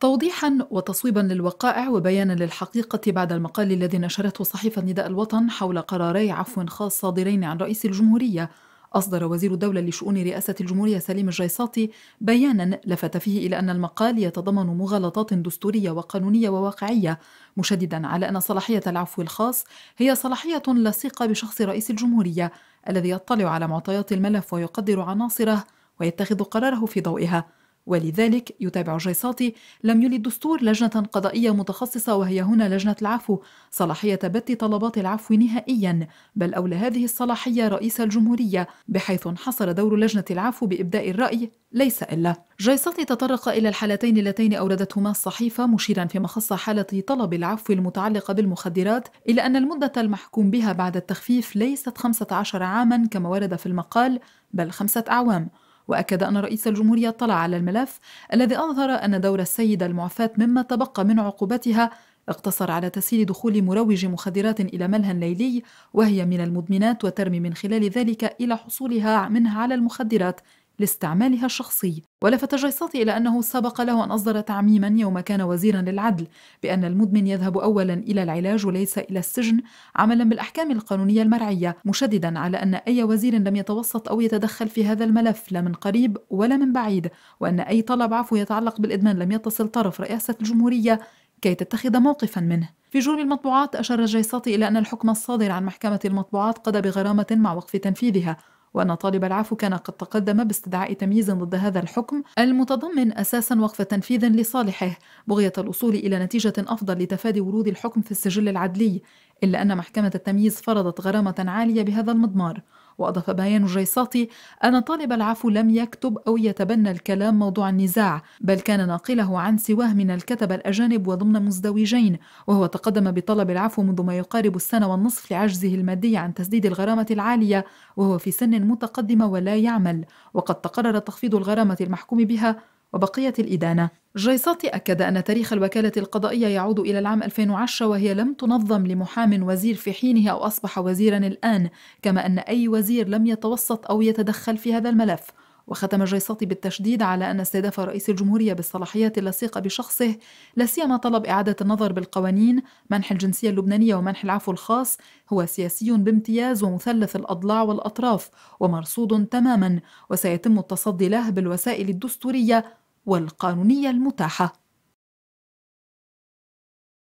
توضيحا وتصويبا للوقائع وبيانا للحقيقة بعد المقال الذي نشرته صحيفة نداء الوطن حول قراري عفو خاص صادرين عن رئيس الجمهورية أصدر وزير الدولة لشؤون رئاسة الجمهورية سليم الجيساطي بيانا لفت فيه إلى أن المقال يتضمن مغالطات دستورية وقانونية وواقعية مشددا على أن صلاحية العفو الخاص هي صلاحية لصيقة بشخص رئيس الجمهورية الذي يطلع على معطيات الملف ويقدر عناصره ويتخذ قراره في ضوئها ولذلك يتابع جيساتي لم يلد الدستور لجنة قضائية متخصصة وهي هنا لجنة العفو صلاحية بت طلبات العفو نهائيا بل أولى هذه الصلاحية رئيس الجمهورية بحيث انحصر دور لجنة العفو بإبداء الرأي ليس إلا جيساتي تطرق إلى الحالتين اللتين أوردتهما الصحيفة مشيرا فيما خص حالة طلب العفو المتعلقة بالمخدرات إلى أن المدة المحكوم بها بعد التخفيف ليست 15 عاما كما ورد في المقال بل خمسة أعوام وأكد أن رئيس الجمهورية اطلع على الملف الذي أظهر أن دور السيدة المعفاة مما تبقى من عقوبتها اقتصر على تسهيل دخول مروج مخدرات إلى ملهى ليلي وهي من المدمنات وترمي من خلال ذلك إلى حصولها منها على المخدرات لاستعمالها الشخصي ولفت جيساتي إلى أنه سبق له أن أصدر تعميما يوم كان وزيرا للعدل بأن المدمن يذهب أولا إلى العلاج وليس إلى السجن عملا بالأحكام القانونية المرعية مشددا على أن أي وزير لم يتوسط أو يتدخل في هذا الملف لا من قريب ولا من بعيد وأن أي طلب عفو يتعلق بالإدمان لم يتصل طرف رئاسة الجمهورية كي تتخذ موقفا منه في جول المطبوعات أشار الجيساتي إلى أن الحكم الصادر عن محكمة المطبوعات قضى بغرامة مع وقف تنفيذها وأن طالب العفو كان قد تقدم باستدعاء تمييز ضد هذا الحكم المتضمن أساسا وقف تنفيذ لصالحه بغية الوصول إلى نتيجة أفضل لتفادي ورود الحكم في السجل العدلي إلا أن محكمة التمييز فرضت غرامة عالية بهذا المضمار وأضاف بيان الجيساطي أن طالب العفو لم يكتب أو يتبنى الكلام موضوع النزاع بل كان ناقله عن سواه من الكتبة الأجانب وضمن مزدوجين وهو تقدم بطلب العفو منذ ما يقارب السنة والنصف لعجزه المادي عن تسديد الغرامة العالية وهو في سن متقدمة ولا يعمل وقد تقرر تخفيض الغرامة المحكوم بها وبقية الإدانة جيساتي أكد أن تاريخ الوكالة القضائية يعود إلى العام 2010 وهي لم تنظم لمحام وزير في حينه أو أصبح وزيرا الآن كما أن أي وزير لم يتوسط أو يتدخل في هذا الملف وختم الجيساتي بالتشديد على أن استهداف رئيس الجمهورية بالصلاحيات اللصيقة بشخصه لا سيما طلب إعادة النظر بالقوانين منح الجنسية اللبنانية ومنح العفو الخاص هو سياسي بامتياز ومثلث الأضلاع والأطراف ومرصود تماما وسيتم التصدي له بالوسائل الدستورية والقانونية المتاحة